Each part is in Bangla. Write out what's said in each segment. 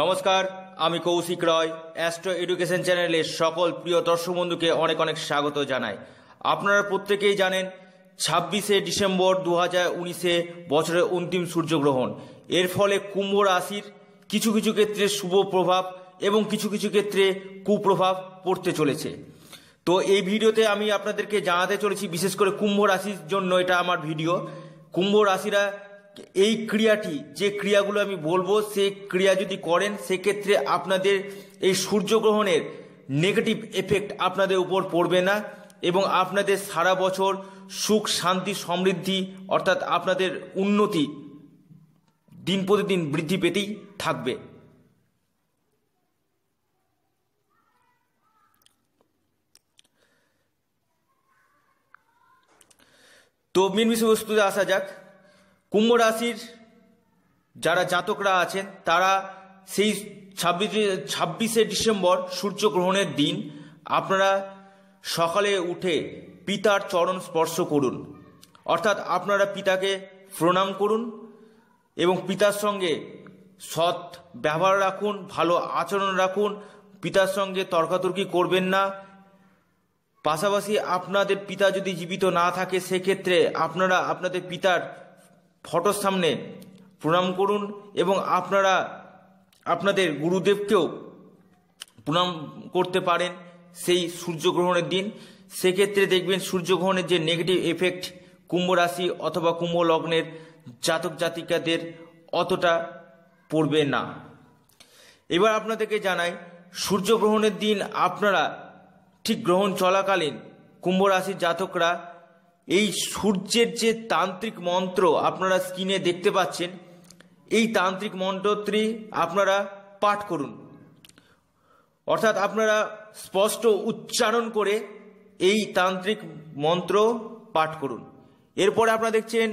নমস্কার আমি কৌশিক রয় অ্যাস্ট্রো এডুকেশন চ্যানেলের সকল প্রিয় দর্শক বন্ধুকে অনেক অনেক স্বাগত জানাই আপনারা প্রত্যেকেই জানেন ছাব্বিশে ডিসেম্বর দু হাজার উনিশে বছরের অন্তিম সূর্যগ্রহণ এর ফলে কুম্ভ রাশির কিছু কিছু ক্ষেত্রে শুভ প্রভাব এবং কিছু কিছু ক্ষেত্রে কুপ্রভাব পড়তে চলেছে তো এই ভিডিওতে আমি আপনাদেরকে জানাতে চলেছি বিশেষ করে কুম্ভ রাশির জন্য এটা আমার ভিডিও কুম্ভ রাশিরা এই ক্রিয়াটি যে ক্রিয়াগুলো আমি বলবো সে ক্রিয়া যদি করেন সেক্ষেত্রে আপনাদের এই সূর্যগ্রহণের নেগেটিভ এফেক্ট আপনাদের উপর পড়বে না এবং আপনাদের সারা বছর সুখ শান্তি সমৃদ্ধি অর্থাৎ আপনাদের উন্নতি দিন প্রতিদিন বৃদ্ধি পেতেই থাকবে তো মিন বিষয়বস্তুতে আসা যাক কুম্ভ রাশির যারা জাতকরা আছেন তারা সেই ছাব্বিশে ছাব্বিশে ডিসেম্বর সূর্যগ্রহণের দিন আপনারা সকালে উঠে পিতার চরণ স্পর্শ করুন অর্থাৎ আপনারা পিতাকে প্রণাম করুন এবং পিতার সঙ্গে সৎ ব্যবহার রাখুন ভালো আচরণ রাখুন পিতার সঙ্গে তর্কাতর্কি করবেন না পাশাপাশি আপনাদের পিতা যদি জীবিত না থাকে সেক্ষেত্রে আপনারা আপনাদের পিতার ফটোর সামনে প্রণাম করুন এবং আপনারা আপনাদের গুরুদেবকেও প্রণাম করতে পারেন সেই সূর্যগ্রহণের দিন সেক্ষেত্রে দেখবেন সূর্যগ্রহণের যে নেগেটিভ এফেক্ট কুম্ভ রাশি অথবা কুম্ভ লগ্নের জাতক জাতিকাদের অতটা পড়বে না এবার আপনাদেরকে জানাই সূর্যগ্রহণের দিন আপনারা ঠিক গ্রহণ চলাকালীন কুম্ভ রাশির জাতকরা এই সূর্যের যে তান্ত্রিক মন্ত্র আপনারা স্ক্রিনে দেখতে পাচ্ছেন এই তান্ত্রিক মন্ত্রটি আপনারা পাঠ করুন অর্থাৎ আপনারা স্পষ্ট উচ্চারণ করে এই তান্ত্রিক মন্ত্র পাঠ করুন এরপরে আপনারা দেখছেন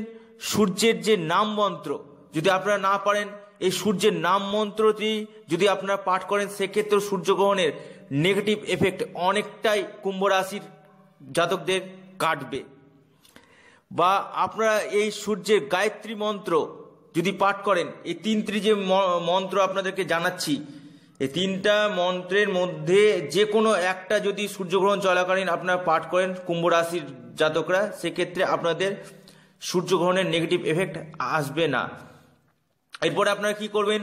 সূর্যের যে নাম মন্ত্র যদি আপনারা না পারেন এই সূর্যের নাম মন্ত্রটি যদি আপনারা পাঠ করেন সেক্ষেত্রে সূর্যগ্রহণের নেগেটিভ এফেক্ট অনেকটাই কুম্ভ রাশির জাতকদের কাটবে বা আপনারা এই সূর্যের গায়ত্রী মন্ত্র যদি পাঠ করেন এই তিনটি যে মন্ত্র আপনাদেরকে জানাচ্ছি এই তিনটা মন্ত্রের মধ্যে যে কোনো একটা যদি সূর্যগ্রহণ চলাকালীন আপনারা পাঠ করেন কুম্ভ রাশির জাতকরা সেক্ষেত্রে আপনাদের সূর্যগ্রহণের নেগেটিভ এফেক্ট আসবে না এরপরে আপনারা কি করবেন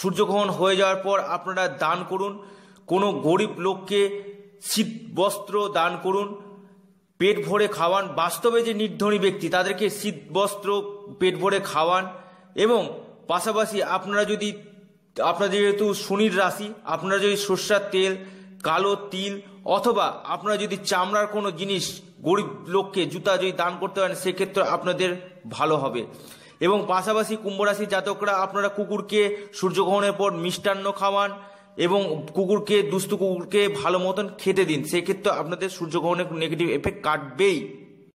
সূর্যগ্রহণ হয়ে যাওয়ার পর আপনারা দান করুন কোনো গরিব লোককে শীত বস্ত্র দান করুন পেট ভরে খাওয়ান বাস্তবে যে নির্ধনী ব্যক্তি তাদেরকে শীত বস্ত্র পেট ভরে খাওয়ান এবং পাশাপাশি আপনারা যদি আপনাদের যেহেতু শনির রাশি আপনারা যদি সর্ষার তেল কালো তিল অথবা আপনারা যদি চামড়ার কোনো জিনিস গরিব লোককে জুতা যদি দান করতে পারেন সেক্ষেত্রে আপনাদের ভালো হবে এবং পাশাপাশি কুম্ভরাশি জাতকরা আপনারা কুকুরকে সূর্যগ্রহণের পর মিষ্টান্ন খাওয়ান এবং কুকুরকে দুস্থ কুকুরকে ভালো মতন খেতে দিন সেক্ষেত্রে আপনাদের সূর্যগ্রহণের নেগেটিভ এফেক্ট কাটবেই